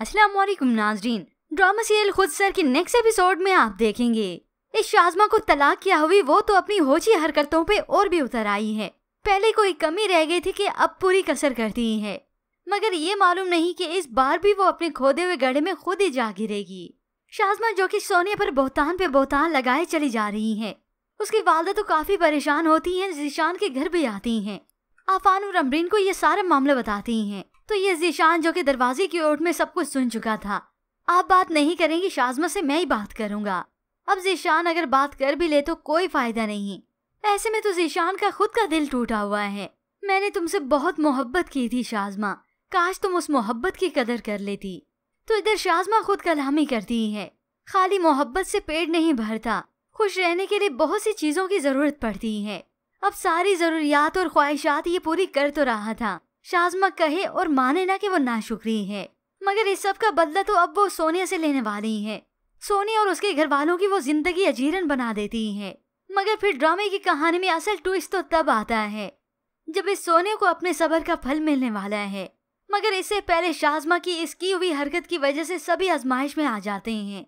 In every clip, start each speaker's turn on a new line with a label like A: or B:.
A: अस्सलाम नाजरीन drama serial Khudsar के नेक्स्ट एपिसोड में आप देखेंगे इस शाजमा को तलाक किया हुई वो तो अपनी होची हरकतों पे और भी उतर आई है पहले कोई कमी रह गई थी कि अब पूरी कसर कर दी है मगर ये मालूम नहीं कि इस बार भी वो अपने खोदे हुए गढ़े में खुद ही जा गिरेगी शाजमा जो कि सोनिया पर बोहतान पे बोहतान लगाए चली जा रही है उसकी वालदा तो काफी परेशान होती हैं जिशान के घर भी आती हैं आफान और अमरीन को ये सारा मामला बताती हैं तो ये जीशान जो कि दरवाजे की ओर में सब कुछ सुन चुका था आप बात नहीं करेंगी शाजमा से मैं ही बात करूंगा अब जीशान अगर बात कर भी ले तो कोई फायदा नहीं ऐसे में तो जीशान का खुद का दिल टूटा हुआ है मैंने तुमसे बहुत मोहब्बत की थी शाजमा काश तुम उस मोहब्बत की कदर कर लेती तो इधर शाजमा खुद कलामी करती है खाली मोहब्बत से पेड़ नहीं भरता खुश रहने के लिए बहुत सी चीजों की जरूरत पड़ती है अब सारी जरूरियात और ख्वाहिशात ये पूरी कर तो रहा था शाजमा कहे और माने ना कि वो नाशुक्री है मगर इस सब का बदला तो अब वो सोनिया से लेने वाली है सोनिया और उसके घर वालों की वो जिंदगी अजीरन बना देती है मगर फिर ड्रामे की कहानी में असल ट्विस्ट तो तब आता है जब इस सोनिया को अपने सबर का फल मिलने वाला है मगर इससे पहले शाजमा की इसकी हुई हरकत की वजह से सभी आजमाइश में आ जाते हैं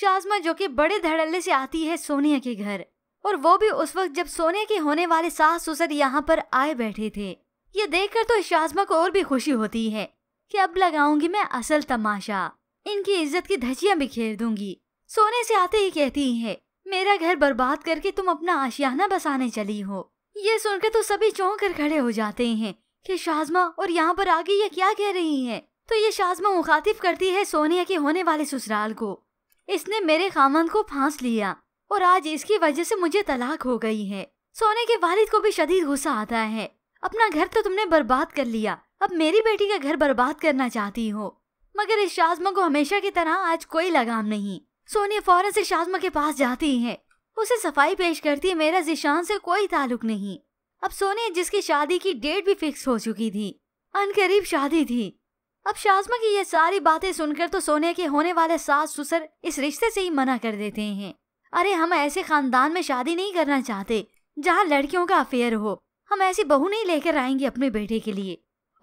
A: शाजमा जो कि बड़े धड़ल्ले से आती है सोनिया के घर और वो भी उस वक्त जब सोनिया के होने वाले सास ससुर यहाँ पर आए बैठे थे ये देखकर तो शाजमा को और भी खुशी होती है कि अब लगाऊंगी मैं असल तमाशा इनकी इज्जत की धजिया बिखेर दूंगी सोने से आते ही कहती है मेरा घर बर्बाद करके तुम अपना आशियाना बसाने चली हो ये सुनकर तो सभी चौंक कर खड़े हो जाते हैं कि शाजमा और यहाँ पर आगे ये क्या कह रही है तो ये शाजमा मुखातिब करती है सोनिया के होने वाले ससुराल को इसने मेरे खामन को फांस लिया और आज इसकी वजह से मुझे तलाक हो गई है सोने के वालिद को भी शदीद गुस्सा आता है अपना घर तो तुमने बर्बाद कर लिया अब मेरी बेटी का घर बर्बाद करना चाहती हो मगर इस शाजमा को हमेशा की तरह आज कोई लगाम नहीं सोनिया फौरन से शाजमा के पास जाती है उसे सफाई पेश करती है मेरा जिशान से कोई ताल्लुक नहीं अब सोनिया जिसकी शादी की डेट भी फिक्स हो चुकी थी अनकरीब शादी थी अब शाजमा की ये सारी बातें सुनकर तो सोनिया के होने वाले सास ससुर इस रिश्ते से ही मना कर देते हैं अरे हम ऐसे खानदान में शादी नहीं करना चाहते जहाँ लड़कियों का अफेयर हो हम ऐसी बहू नहीं लेकर आएंगे अपने बेटे के लिए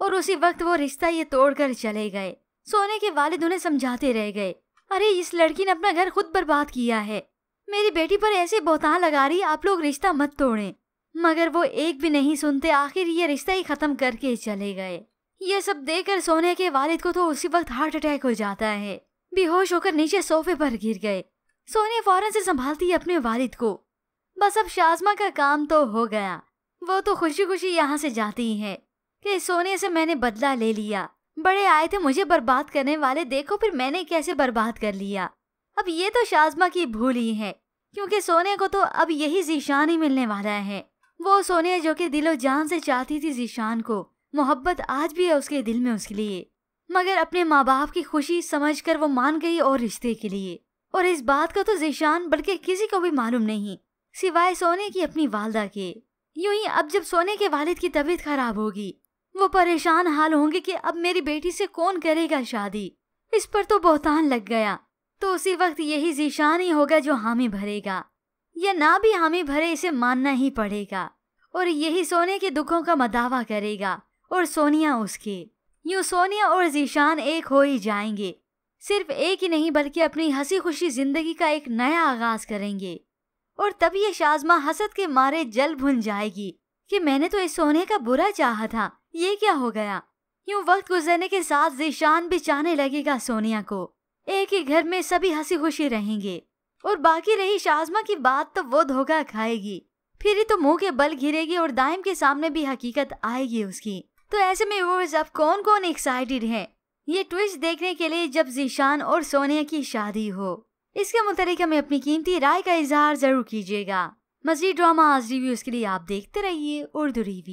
A: और उसी वक्त वो रिश्ता ये तोड़कर चले गए सोने के वालिद उन्हें समझाते रह गए अरे इस लड़की ने अपना घर खुद बर्बाद किया है मेरी बेटी पर ऐसे बोतान लगा रही आप लोग रिश्ता मत तोड़े मगर वो एक भी नहीं सुनते आखिर ये रिश्ता ही खत्म करके चले गए ये सब कर सोने के वालिद को तो उसी वक्त हार्ट अटैक हो जाता है बेहोश होकर नीचे सोफे पर गिर गए सोने फौरन से संभालती है अपने वालिद को बस अब शाजमा का काम तो हो गया वो तो खुशी खुशी यहाँ से जाती है कि सोने से मैंने बदला ले लिया बड़े आए थे मुझे बर्बाद करने वाले देखो फिर मैंने कैसे बर्बाद कर लिया अब ये तो शाजमा की भूल ही है क्योंकि सोने को तो अब यही जीशान ही मिलने वाला है वो सोने जो कि दिलो जान से चाहती थी जीशान को मोहब्बत आज भी है उसके दिल में उसके लिए मगर अपने माँ बाप की खुशी समझकर वो मान गई और रिश्ते के लिए और इस बात का तो जीशान बल्कि किसी को भी मालूम नहीं सिवाय सोने की अपनी वालदा के यूं ही अब जब सोने के वालिद की तबीयत खराब होगी वो परेशान हाल होंगे कि अब मेरी बेटी से कौन करेगा शादी इस पर तो बहुतान लग गया तो उसी वक्त यही जीशान ही होगा जो हामी भरेगा या ना भी हामी भरे इसे मानना ही पड़ेगा और यही सोने के दुखों का मदावा करेगा और सोनिया उसके यूं सोनिया और जीशान एक हो ही जाएंगे सिर्फ एक ही नहीं बल्कि अपनी हंसी खुशी जिंदगी का एक नया आगाज करेंगे और तभी ये शाजमा हसद के मारे जल भुन जाएगी कि मैंने तो इस सोने का बुरा चाहा था ये क्या हो गया यूँ वक्त गुजरने के साथ जीशान भी चाहने लगेगा सोनिया को एक ही घर में सभी हंसी खुशी रहेंगे और बाकी रही शाजमा की बात तो वो धोखा खाएगी फिर ही तो मुंह के बल घिरेगी और दाइम के सामने भी हकीकत आएगी उसकी तो ऐसे में वो अब कौन कौन एक्साइटेड है ये ट्विस्ट देखने के लिए जब जीशान और सोनिया की शादी हो इसके मुतालिक हमें अपनी कीमती राय का इजहार जरूर कीजिएगा मजीद ड्रामा आज रिव्यूज के लिए आप देखते रहिए उर्दू रिव्यू